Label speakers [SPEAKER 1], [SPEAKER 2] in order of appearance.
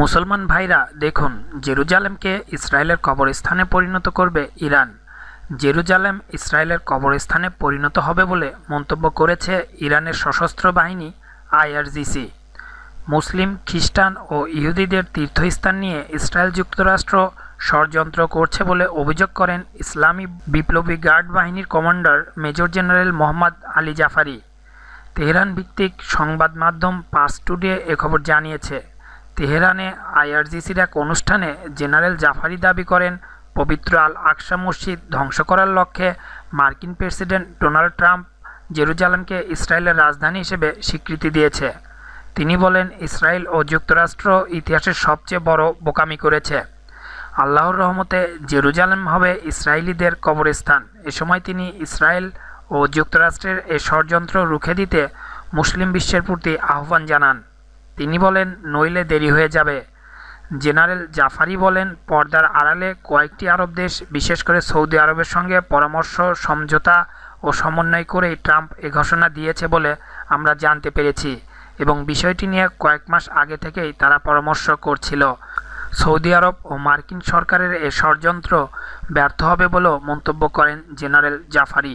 [SPEAKER 1] মুসলমান ভাইরা দেখুন জেরুজালেমকে ইসরায়েলের কবরস্থানে পরিণত করবে ইরান জেরুজালেম ইসরায়েলের কবরস্থানে পরিণত হবে বলে মন্তব্য করেছে ইরানের সশস্ত্র বাহিনী আইআরজিসি মুসলিম খ্রিস্টান ও ইহুদিদের তীর্থস্থান নিয়ে ইসরায়েল যুক্তরাষ্ট্র ষড়যন্ত্র করছে বলে অভিযোগ করেন ইসলামী বিপ্লবী গার্ড বাহিনীর commander major general Mohammad Ali Jafari Tehran ভিত্তিক সংবাদ মাধ্যম পাস টুডে এ খবর জানিয়েছে তেহরানে আইআরজিসির এক অনুষ্ঠানে জেনারেল জাফারি দাবি করেন পবিত্র আল আকসা মসজিদ ধ্বংস করার লক্ষ্যে মার্কিন প্রেসিডেন্ট ডোনাল্ড ট্রাম্প জেরুজালেমকে ইসরায়েলের রাজধানী হিসেবে স্বীকৃতি দিয়েছে তিনি বলেন ইসরায়েল ও যুক্তরাষ্ট্র ইতিহাসের সবচেয়ে বড় বোকামি করেছে আল্লাহর রহমতে জেরুজালেম হবে ইসরায়েলিদের কবরস্থান এ সময় তিনি ইসরায়েল ও যুক্তরাষ্ট্রের এ ষড়যন্ত্র রুখে দিতে মুসলিম বিশ্বের প্রতি আহ্বান জানান তিনি বলেন নইলে দেরি হয়ে যাবে জেনারেল জাফারি বলেন পর্দার আড়ালে কয়েকটি আরব দেশ বিশেষ করে সৌদি আরবের সঙ্গে পরামর্শ সমঝোতা ও সমন্বয় করেই ট্রাম্প এ ঘোষণা দিয়েছে বলে আমরা জানতে পেরেছি এবং বিষয়টি নিয়ে কয়েক মাস আগে থেকেই তারা পরামর্শ করছিল সৌদি আরব ও মার্কিন সরকারের এ ষড়যন্ত্র ব্যর্থ হবে বলেও মন্তব্য করেন জেনারেল জাফারি